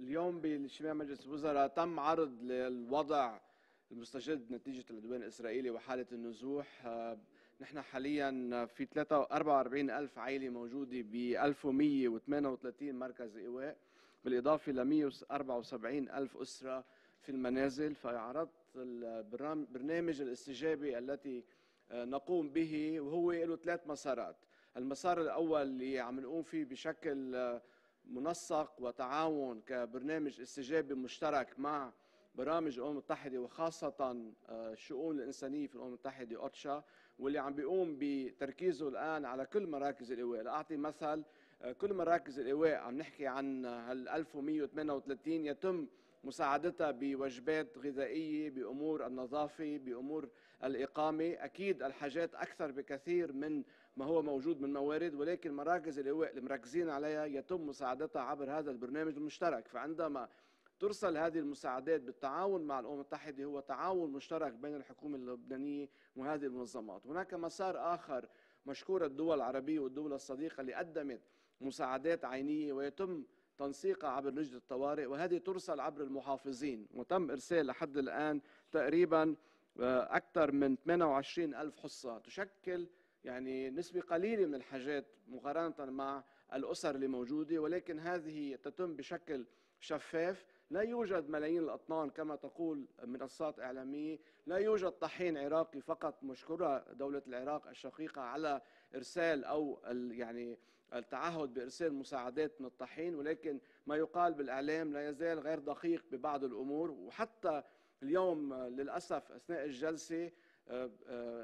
اليوم باجتماع مجلس الوزراء تم عرض للوضع المستجد نتيجة العدوان الإسرائيلي وحالة النزوح آه، نحن حاليا في 44 ألف عائلة موجودة ب 1138 مركز إيواء بالإضافة ل 174 ألف أسرة في المنازل فعرضت برنامج الاستجابة التي آه، نقوم به وهو له ثلاث مسارات المسار الأول اللي عم نقوم فيه بشكل آه، منسق وتعاون كبرنامج استجابي مشترك مع برامج الامم المتحده وخاصه الشؤون آه، الانسانيه في الامم المتحده اوتشا واللي عم بيقوم بتركيزه الان على كل مراكز الإيواء لاعطي مثل آه، كل مراكز الايواء عم نحكي عن هال 1138 يتم مساعدتها بوجبات غذائيه بامور النظافه بامور الاقامه اكيد الحاجات اكثر بكثير من ما هو موجود من موارد ولكن مراكز الايواء اللي مركزين عليها يتم مساعدتها عبر هذا البرنامج المشترك فعندما ترسل هذه المساعدات بالتعاون مع الامم المتحده هو تعاون مشترك بين الحكومه اللبنانيه وهذه المنظمات هناك مسار اخر مشكورة الدول العربية والدول الصديقة اللي قدمت مساعدات عينية ويتم تنسيقها عبر لجنة الطوارئ وهذه ترسل عبر المحافظين وتم إرسال لحد الآن تقريبا آه، أكثر من 28 ألف حصة تشكل يعني نسبة قليلة من الحاجات مقارنة مع الأسر اللي موجودة ولكن هذه تتم بشكل شفاف لا يوجد ملايين الأطنان كما تقول منصات إعلامية لا يوجد طحين عراقي فقط مشكورة دولة العراق الشقيقة على إرسال أو يعني التعهد بإرسال مساعدات من الطحين ولكن ما يقال بالإعلام لا يزال غير دقيق ببعض الأمور وحتى اليوم للأسف أثناء الجلسة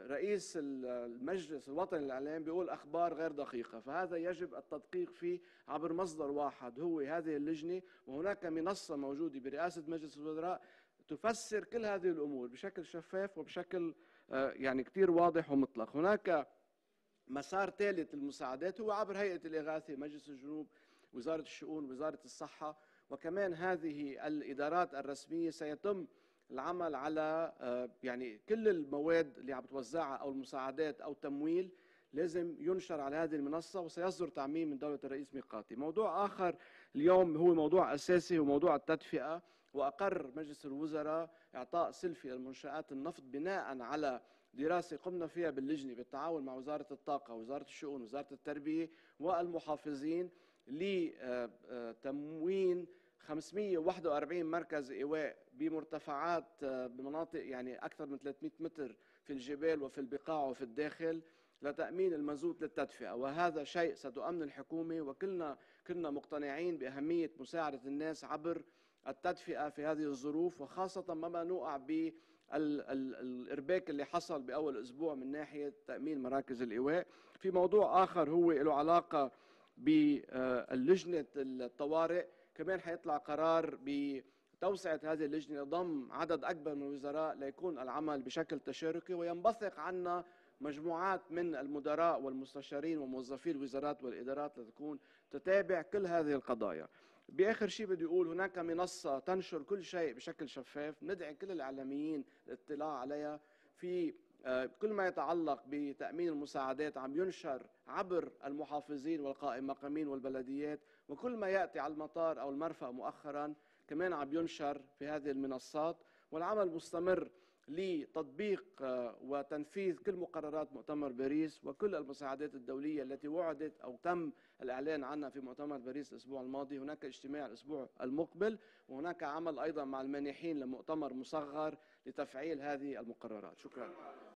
رئيس المجلس الوطني للاعلام بيقول اخبار غير دقيقه، فهذا يجب التدقيق فيه عبر مصدر واحد هو هذه اللجنه وهناك منصه موجوده برئاسه مجلس الوزراء تفسر كل هذه الامور بشكل شفاف وبشكل آه، يعني كثير واضح ومطلق، هناك مسار ثالث للمساعدات هو عبر هيئه الاغاثه مجلس الجنوب وزاره الشؤون وزاره الصحه وكمان هذه الادارات الرسميه سيتم العمل على آه، يعني كل المواد اللي عم بتوزعها او المساعدات او التمويل لازم ينشر على هذه المنصه وسيصدر تعميم من دوله الرئيس ميقاتي. موضوع اخر اليوم هو موضوع اساسي هو موضوع التدفئه واقر مجلس الوزراء اعطاء سلفي للمنشات النفط بناء على دراسه قمنا فيها باللجنه بالتعاون مع وزاره الطاقه، وزاره الشؤون، وزاره التربيه والمحافظين لتموين آه، آه، 541 مركز ايواء بمرتفعات آه، بمناطق يعني اكثر من 300 متر في الجبال وفي البقاع وفي الداخل لتامين المازوت للتدفئه وهذا شيء ستؤمن الحكومه وكلنا كنا مقتنعين باهميه مساعده الناس عبر التدفئه في هذه الظروف وخاصه ما نوقع بالارباك اللي حصل باول اسبوع من ناحيه تامين مراكز الايواء في موضوع اخر هو له علاقه باللجنه آه، الطوارئ كمان حيطلع قرار بتوسعة هذه اللجنة لضم عدد أكبر من الوزراء ليكون العمل بشكل تشاركي وينبثق عنا مجموعات من المدراء والمستشارين وموظفي الوزارات والإدارات لتكون تتابع كل هذه القضايا باخر شيء بدي اقول هناك منصه تنشر كل شيء بشكل شفاف ندعي كل الاعلاميين للاطلاع عليها في آه، كل ما يتعلق بتأمين المساعدات عم ينشر عبر المحافظين والقائم مقامين والبلديات وكل ما يأتي على المطار أو المرفأ مؤخرا كمان عم ينشر في هذه المنصات والعمل مستمر لتطبيق آه، وتنفيذ كل مقررات مؤتمر باريس وكل المساعدات الدولية التي وعدت أو تم الإعلان عنها في مؤتمر باريس الأسبوع الماضي هناك اجتماع الأسبوع المقبل وهناك عمل أيضا مع المانحين لمؤتمر مصغر لتفعيل هذه المقررات شكرا